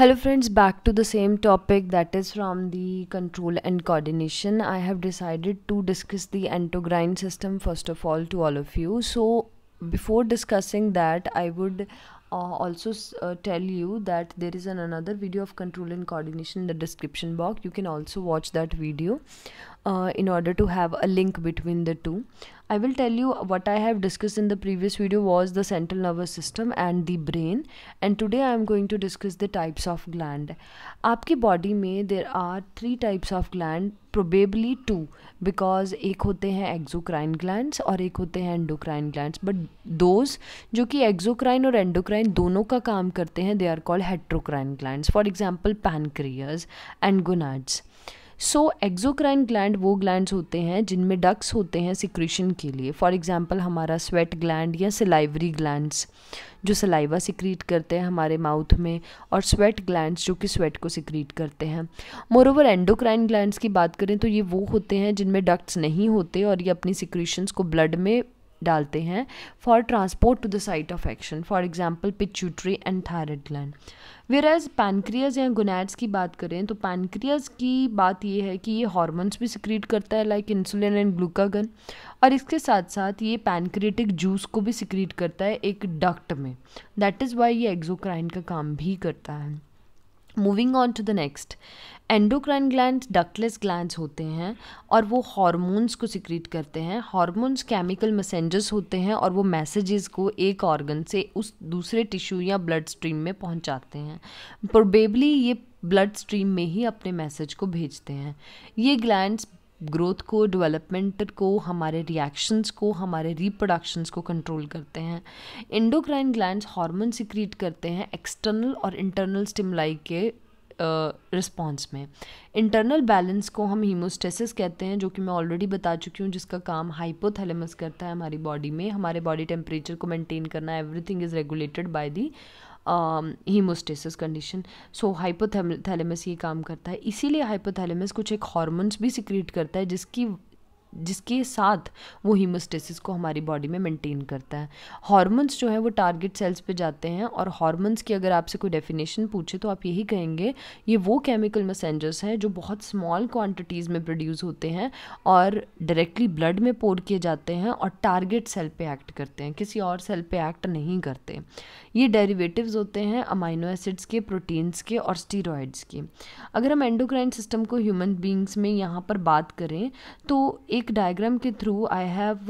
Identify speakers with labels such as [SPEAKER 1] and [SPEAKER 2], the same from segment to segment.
[SPEAKER 1] hello friends back to the same topic that is from the control and coordination i have decided to discuss the endocrine system first of all to all of you so before discussing that i would uh, also uh, tell you that there is an another video of control and coordination in the description box you can also watch that video uh, in order to have a link between the two I will tell you what I have discussed in the previous video was the central nervous system and the brain and today I am going to discuss the types of gland. आपकी body में there are three types of gland probably two because एक होते हैं exocrine glands और एक होते हैं endocrine glands but those जो कि exocrine और endocrine दोनों का काम करते हैं they are called heterocrine glands. For example pancreas and gonads. So exocrine gland वो ग्लैंड होते हैं जिनमें डक्स होते हैं सिक्रेशन के लिए फॉर एग्जाम्पल हमारा स्वेट ग्लैंड या सिलाइवरी ग्लैंड जो सलाइवा सिक्रीट करते हैं हमारे माउथ में और स्वेट ग्लैंड जो कि स्वेट को सिक्रीट करते हैं मोरोवर एंडोक्राइन ग्लैंड्स की बात करें तो ये वो होते हैं जिनमें डक्ट्स नहीं होते और ये अपनी सिक्रीशंस को ब्लड में डालते हैं for transport to the site of action for example pituitary and thyroid gland whereas pancreas या गोनैड्स की बात करें तो पैनक्रियाज की बात यह है कि ये हॉर्मोन्स भी सिक्रीट करता है लाइक इंसुलिन एंड ग्लूकागन और इसके साथ साथ ये पैनक्रिएटिक जूस को भी सिक्रीट करता है एक डक्ट में दैट इज़ वाई ये एग्जोक्राइन का काम भी करता है moving on to the next endocrine gland ductless gland होते हैं और वो हॉर्मोन्स को सिक्रीट करते हैं हॉर्मोन्स केमिकल मैसेंजर्स होते हैं और वो मैसेजेस को एक ऑर्गन से उस दूसरे टिश्यू या ब्लड स्ट्रीम में पहुंचाते हैं प्रोबेबली ये ब्लड स्ट्रीम में ही अपने मैसेज को भेजते हैं ये ग्लैंड्स ग्रोथ को डेवलपमेंट को हमारे रिएक्शंस को हमारे रिप्रोडक्शंस को कंट्रोल करते हैं इंडोक्राइन ग्लैंड हार्मोन सिक्रीट करते हैं एक्सटर्नल और इंटरनल स्टिमुलाई के रिस्पॉन्स uh, में इंटरनल बैलेंस को हम हीमोस्टेसिस कहते हैं जो कि मैं ऑलरेडी बता चुकी हूँ जिसका काम हाइपोथैलेमस करता है हमारी बॉडी में हमारे बॉडी टेम्परेचर को मेंटेन करना everything is regulated by the homeostasis condition so hypothalamus ये काम करता है इसीलिए हाइपोथैलेमस कुछ एक हॉर्मोन्स भी सिक्रीट करता है जिसकी जिसके साथ वो हीमोस्टेसिस को हमारी बॉडी में मेंटेन करता है हार्मोन्स जो है वो टारगेट सेल्स पे जाते हैं और हार्मोन्स की अगर आपसे कोई डेफिनेशन पूछे तो आप यही कहेंगे ये वो केमिकल मैसेंजर्स हैं जो बहुत स्मॉल क्वांटिटीज़ में प्रोड्यूस होते हैं और डायरेक्टली ब्लड में पोर किए जाते हैं और टारगेट सेल पर एक्ट करते हैं किसी और सेल पर एक्ट नहीं करते ये डेरीवेटिवस होते हैं अमाइनो एसिड्स के प्रोटीन्स के और स्टीरोड्स के अगर हम एंडोक्राइन सिस्टम को ह्यूमन बींग्स में यहाँ पर बात करें तो एक एक डायग्राम के through I have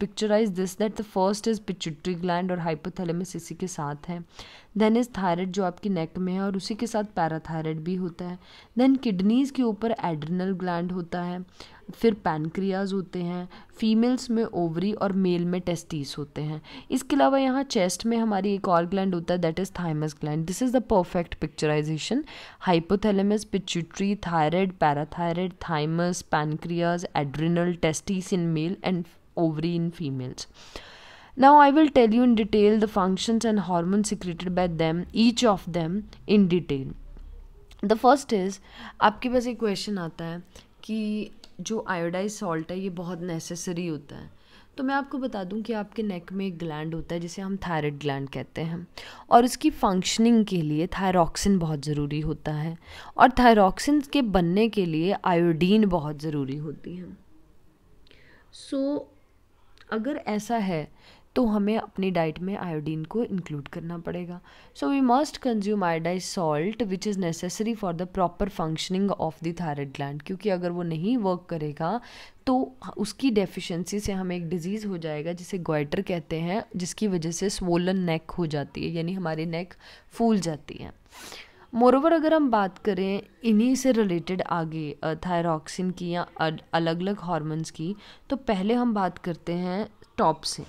[SPEAKER 1] picturise this that the first is pituitary gland और हाइपोथैलेमस इसी के साथ है देन इज़ थायराइड जो आपकी नेक में है और उसी के साथ पैराथायराइड भी होता है देन किडनीज़ के ऊपर एड्रिनल ग्लैंड होता है फिर पैनक्रियाज होते हैं फीमेल्स में ओवरी और मेल में टेस्टीज होते हैं इसके अलावा यहाँ चेस्ट में हमारी एक और ग्लैंड होता है that is thymus gland this is the perfect picturisation hypothalamus pituitary thyroid parathyroid thymus pancreas adrenal testis in male and ovary in females now I will tell you in detail the functions and hormone secreted by them each of them in detail the first is आपके पास एक question आता है कि जो iodise salt है ये बहुत नेसेसरी होता है तो मैं आपको बता दूं कि आपके नेक में एक ग्लैंड होता है जिसे हम थायराइड ग्लैंड कहते हैं और उसकी फंक्शनिंग के लिए थायरॉक्सिन बहुत ज़रूरी होता है और थायरॉक्सिन के बनने के लिए आयोडीन बहुत ज़रूरी होती है सो so, अगर ऐसा है तो हमें अपनी डाइट में आयोडीन को इंक्लूड करना पड़ेगा so we must consume iodised salt which is necessary for the proper functioning of the thyroid gland क्योंकि अगर वो नहीं वर्क करेगा तो उसकी डेफिशिएंसी से हमें एक डिज़ीज़ हो जाएगा जिसे ग्वाइटर कहते हैं जिसकी वजह से स्वोलन नेक हो जाती है यानी हमारी नेक फूल जाती है मोरोवर अगर हम बात करें इन्हीं से रिलेटेड आगे थायरॉक्सिन की या अलग अलग हॉर्मोन्स की तो पहले हम बात करते हैं टॉप से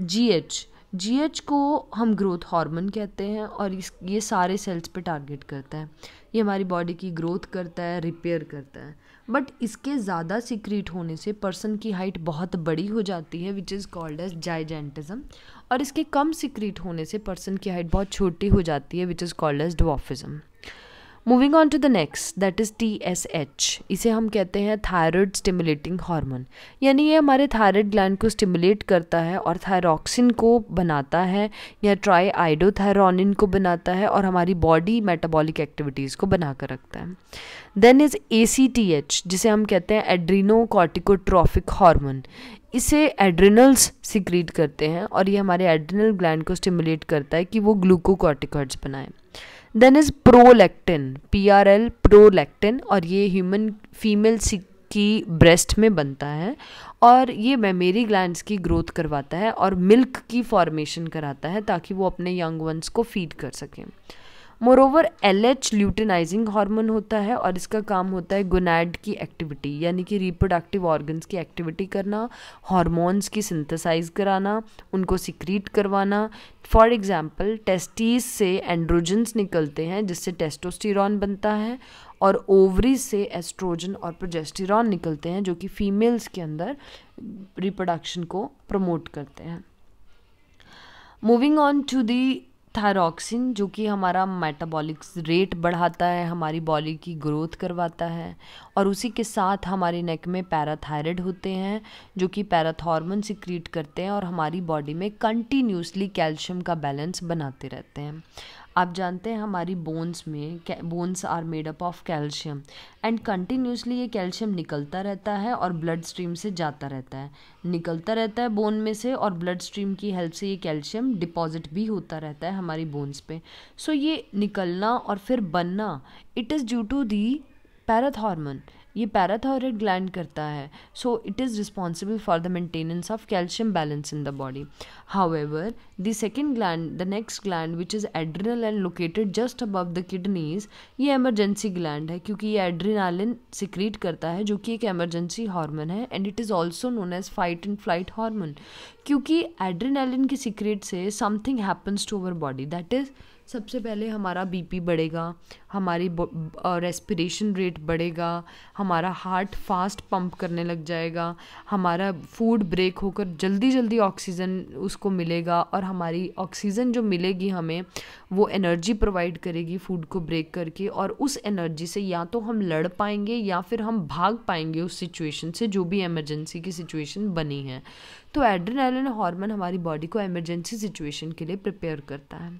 [SPEAKER 1] जीएच जीएच को हम ग्रोथ हार्मोन कहते हैं और इस ये सारे सेल्स पे टारगेट करता है ये हमारी बॉडी की ग्रोथ करता है रिपेयर करता है बट इसके ज़्यादा सिक्रीट होने से पर्सन की हाइट बहुत बड़ी हो जाती है which is called as gigantism और इसके कम सिक्रीट होने से पर्सन की हाइट बहुत छोटी हो जाती है which is called as dwarfism moving on to the next that is T S H इसे हम कहते हैं थायरॉयड स्टिमुलेटिंग हार्मोन यानी ये हमारे थायरॉयड ग्लैंड को स्टिमुलेट करता है और थायरॉक्सिन को बनाता है या ट्राई आइडोथायरोनिन को बनाता है और हमारी बॉडी मेटाबॉलिक एक्टिविटीज़ को बना कर रखता है then is A C T H जिसे हम कहते हैं एड्रीनो कॉर्टिकोट्रॉफिक हार्मोन इसे एड्रिनल्स सिक्रीट करते हैं और ये हमारे एड्रिनल ग्लैंड को स्टिमुलेट करता है कि वो ग्लूकोकॉर्टिकॉइड्स बनाएं then is prolactin P R L prolactin और ये ह्यूमन फीमेल की ब्रेस्ट में बनता है और ये मेमेरी ग्लैंड्स की ग्रोथ करवाता है और मिल्क की फॉर्मेशन कराता है ताकि वो अपने यंग वंस को फीड कर सकें moreover L H luteinising hormone होता है और इसका काम होता है गुनाइड की एक्टिविटी यानी कि रिप्रोडक्टिव ऑर्गन्स की एक्टिविटी करना हार्मोन्स की सिंथेसाइज कराना उनको सिक्रीट करवाना फॉर एग्ज़ाम्पल टेस्टीज से एंड्रोजन्स निकलते हैं जिससे टेस्टोस्टिरॉन बनता है और ओवरी से एस्ट्रोजन और प्रोजेस्टिरॉन निकलते हैं जो कि फीमेल्स के अंदर रिप्रोडक्शन को प्रमोट करते हैं moving on to the thyroxine जो कि हमारा मेटाबॉलिक रेट बढ़ाता है हमारी बॉडी की ग्रोथ करवाता है और उसी के साथ हमारे नेक में पैराथायरड होते हैं जो कि पैराथॉर्मन सिक्रीट करते हैं और हमारी बॉडी में कंटिन्यूसली कैल्शियम का बैलेंस बनाते रहते हैं आप जानते हैं हमारी बोन्स में bones are made up of calcium and continuously ये कैल्शियम निकलता रहता है और ब्लड स्ट्रीम से जाता रहता है निकलता रहता है बोन में से और ब्लड स्ट्रीम की हेल्प से ये कैल्शियम डिपॉजिट भी होता रहता है हमारी बोन्स पे सो so ये निकलना और फिर बनना it is due to the parathormone ये पैराथायरॉयड ग्लैंड करता है so it is responsible for the maintenance of calcium balance in the body however the second gland the next gland which is and located just above the kidneys ये emergency gland है क्योंकि ये adrenaline secrete करता है जो कि एक emergency hormone है and it is also known as fight and flight hormone क्योंकि एड्रेनलिन की सीक्रेट से something happens to our body that is सबसे पहले हमारा बीपी बढ़ेगा हमारी रेस्पिरेशन रेट बढ़ेगा हमारा हार्ट फास्ट पंप करने लग जाएगा हमारा फूड ब्रेक होकर जल्दी जल्दी ऑक्सीजन उसको मिलेगा और हमारी ऑक्सीजन जो मिलेगी हमें वो एनर्जी प्रोवाइड करेगी फूड को ब्रेक करके और उस एनर्जी से या तो हम लड़ पाएंगे या फिर हम भाग पाएंगे उस सिचुएशन से जो भी एमरजेंसी की सिचुएशन बनी है तो एड्रेनालिन हार्मोन हमारी बॉडी को एमरजेंसी सिचुएशन के लिए प्रिपेयर करता है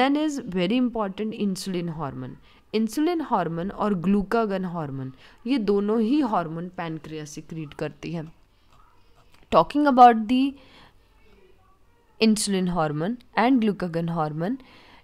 [SPEAKER 1] then is very important insulin hormone insulin hormone और ग्लूकागन हार्मोन ये दोनों ही हार्मोन पैनक्रिया सिक्रीट करती है talking about the insulin hormone and glucagon hormone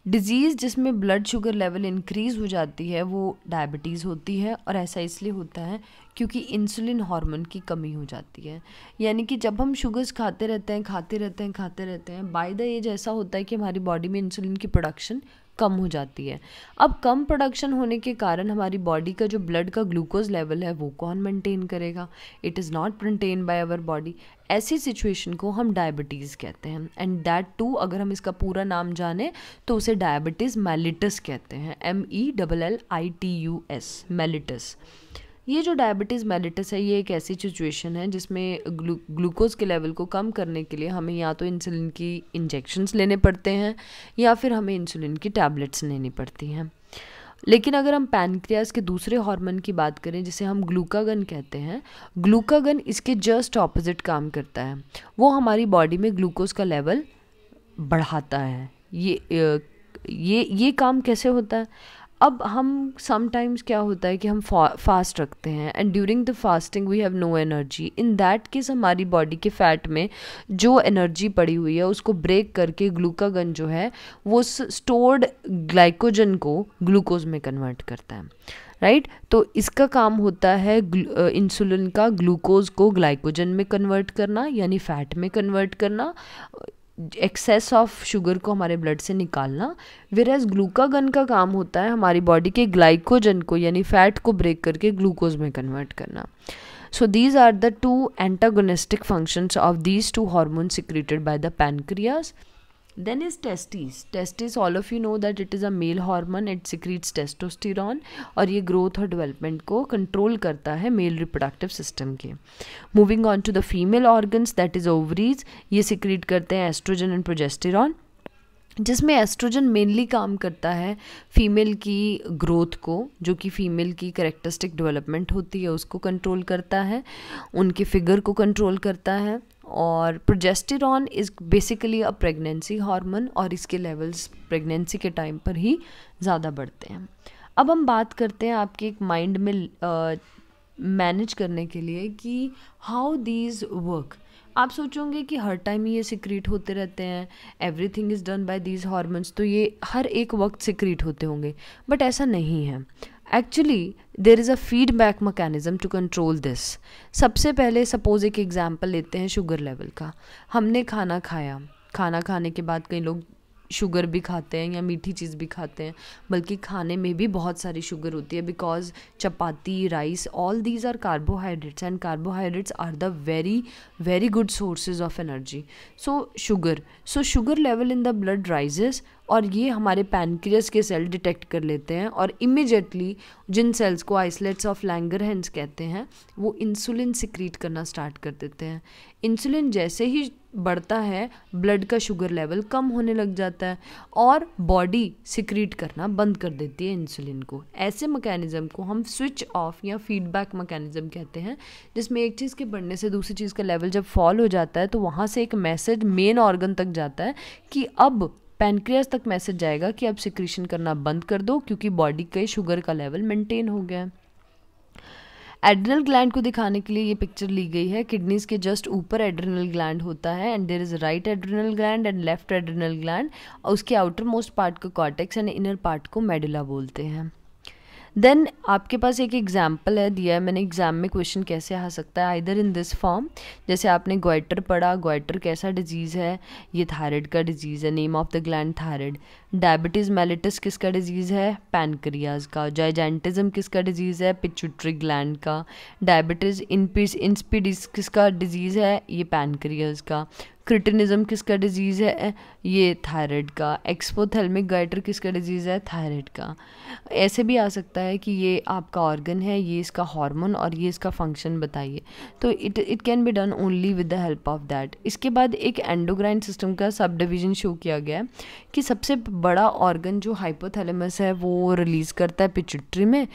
[SPEAKER 1] disease जिसमें ब्लड शुगर लेवल इंक्रीज़ हो जाती है वो डायबिटीज़ होती है और ऐसा इसलिए होता है क्योंकि इंसुलिन हार्मोन की कमी हो जाती है यानी कि जब हम शुगर्स खाते रहते हैं खाते रहते हैं खाते रहते हैं बाय द एज ऐसा होता है कि हमारी बॉडी में इंसुलिन की प्रोडक्शन कम हो जाती है अब कम प्रोडक्शन होने के कारण हमारी बॉडी का जो ब्लड का ग्लूकोज लेवल है वो कौन मेंटेन करेगा it is not maintain by our body ऐसी सिचुएशन को हम डायबिटीज़ कहते हैं एंड दैट टू अगर हम इसका पूरा नाम जाने तो उसे डायबिटीज़ मेलिटस कहते हैं M E double L I T U S mellitus ये जो डायबिटीज़ मेलिटस है ये एक ऐसी सिचुएशन है जिसमें ग्लू ग्लूकोज़ के लेवल को कम करने के लिए हमें या तो इंसुलिन की इंजेक्शन्स लेने पड़ते हैं या फिर हमें इंसुलिन की टैबलेट्स लेनी पड़ती हैं लेकिन अगर हम पैनक्रियाज के दूसरे हार्मोन की बात करें जिसे हम ग्लूकागन कहते हैं ग्लूकागन इसके जस्ट ऑपोजिट काम करता है वो हमारी बॉडी में ग्लूकोज का लेवल बढ़ाता है ये ये ये काम कैसे होता है अब हम समटाइम्स क्या होता है कि हम फास्ट रखते हैं and during the fasting we have no energy in that case हमारी बॉडी के फैट में जो एनर्जी पड़ी हुई है उसको ब्रेक करके ग्लूकागन जो है वो स्टोर्ड ग्लाइकोजन को ग्लूकोज में कन्वर्ट करता है राइट right? तो इसका काम होता है इंसुलिन का ग्लूकोज को ग्लाइकोजन में कन्वर्ट करना यानी फैट में कन्वर्ट करना एक्सेस ऑफ शुगर को हमारे ब्लड से निकालना वेर एज ग्लूकागन का काम होता है हमारी बॉडी के ग्लाइकोजन को यानी फैट को ब्रेक करके ग्लूकोज में कन्वर्ट करना so these are the two antagonistic functions of these two hormone secreted by the pancreas Then is testes. Testes, all of you know that it is a male hormone. It secretes testosterone और ये growth और development को control करता है male reproductive system के Moving on to the female organs, that is ovaries. ये secrete करते हैं estrogen and progesterone. जिसमें एस्ट्रोजन मेनली काम करता है फीमेल की ग्रोथ को जो कि फीमेल की करेक्टरिस्टिक डेवलपमेंट होती है उसको कंट्रोल करता है उनके फिगर को कंट्रोल करता है और progesterone is basically a pregnancy hormone और इसके लेवल्स प्रेगनेंसी के टाइम पर ही ज़्यादा बढ़ते हैं अब हम बात करते हैं आपके एक माइंड में मैनेज uh, करने के लिए कि हाउ दीज वर्क आप सोचोगे कि हर टाइम ये सिक्रीट होते रहते हैं everything is done by these hormones तो ये हर एक वक्त सिक्रीट होते होंगे बट ऐसा नहीं है actually there is a feedback mechanism to control this सबसे पहले सपोज़ एक एग्ज़ाम्पल लेते हैं शुगर लेवल का हमने खाना खाया खाना खाने के बाद कई लोग शुगर भी खाते हैं या मीठी चीज़ भी खाते हैं बल्कि खाने में भी बहुत सारी शुगर होती है because chapati rice all these are carbohydrates and carbohydrates are the very very good sources of energy so sugar so sugar level in the blood rises और ये हमारे पैनक्रियस के सेल डिटेक्ट कर लेते हैं और इमिजिएटली जिन सेल्स को आइसलेट्स ऑफ लैंगरहैंस कहते हैं वो इंसुलिन सिक्रीट करना स्टार्ट कर देते हैं इंसुलिन जैसे ही बढ़ता है ब्लड का शुगर लेवल कम होने लग जाता है और बॉडी सिक्रीट करना बंद कर देती है इंसुलिन को ऐसे मैकेनिज़्म को हम स्विच ऑफ या फीडबैक मैकेनिज़्म कहते हैं जिसमें एक चीज़ के बढ़ने से दूसरी चीज़ का लेवल जब फॉल हो जाता है तो वहाँ से एक मैसेज मेन ऑर्गन तक जाता है कि अब पैनक्रियाज तक मैसेज जाएगा कि अब सिक्रीशन करना बंद कर दो क्योंकि बॉडी के शुगर का लेवल मेंटेन हो गया है एड्रिनल ग्लैंड को दिखाने के लिए ये पिक्चर ली गई है किडनीज के जस्ट ऊपर एड्रिनल ग्लैंड होता है and there is right adrenal gland and left adrenal gland और उसके आउटर मोस्ट पार्ट को कॉटेक्स एंड इनर पार्ट को मेडुला बोलते हैं देन आपके पास एक एग्जाम्पल है दिया है मैंने एग्जाम में क्वेश्चन कैसे आ सकता है आइदर इन दिस फॉर्म जैसे आपने ग्वाइटर पढ़ा ग्वाइटर कैसा डिजीज़ है ये थायराइड का डिजीज़ है name of the gland thyroid diabetes mellitus किसका डिजीज़ है पैनक्रियाज का जाइजेंटिज्म किसका डिजीज़ है पिचुट्री ग्लैंड का डायबिटीज़ इंपीस इंस्पीडिस किसका डिजीज़ है ये पैनक्रियाज का क्रिटिनिज्म किसका डिजीज़ है ये थायराइड का एक्सपोथेलमिक गाइटर किसका डिजीज़ है थायराइड का ऐसे भी आ सकता है कि ये आपका ऑर्गन है ये इसका हार्मोन और ये इसका फंक्शन बताइए तो it it can be done only with the help of that इसके बाद एक एंडोग्राइन सिस्टम का सब डिविज़न शो किया गया है कि सबसे बड़ा ऑर्गन जो हाइपोथेलमस है वो रिलीज़ करता है पिचुट्री में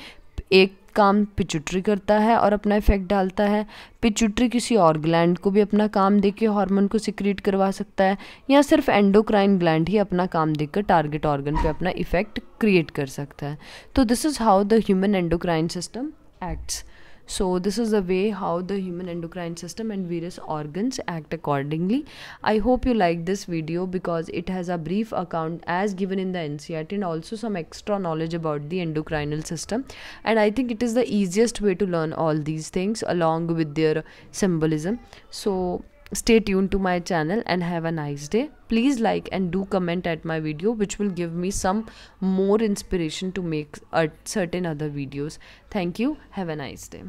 [SPEAKER 1] एक काम पिचुट्री करता है और अपना इफेक्ट डालता है पिचुटरी किसी और ग्लैंड को भी अपना काम देके हार्मोन को सिक्रीट करवा सकता है या सिर्फ एंडोक्राइन ग्लैंड ही अपना काम देकर टारगेट ऑर्गन पे अपना इफेक्ट क्रिएट कर सकता है तो this is how the human endocrine system acts so this is the way how the human endocrine system and various organs act accordingly i hope you like this video because it has a brief account as given in the ncrt and also some extra knowledge about the endocrinal system and i think it is the easiest way to learn all these things along with their symbolism so stay tuned to my channel and have a nice day please like and do comment at my video which will give me some more inspiration to make certain other videos thank you have a nice day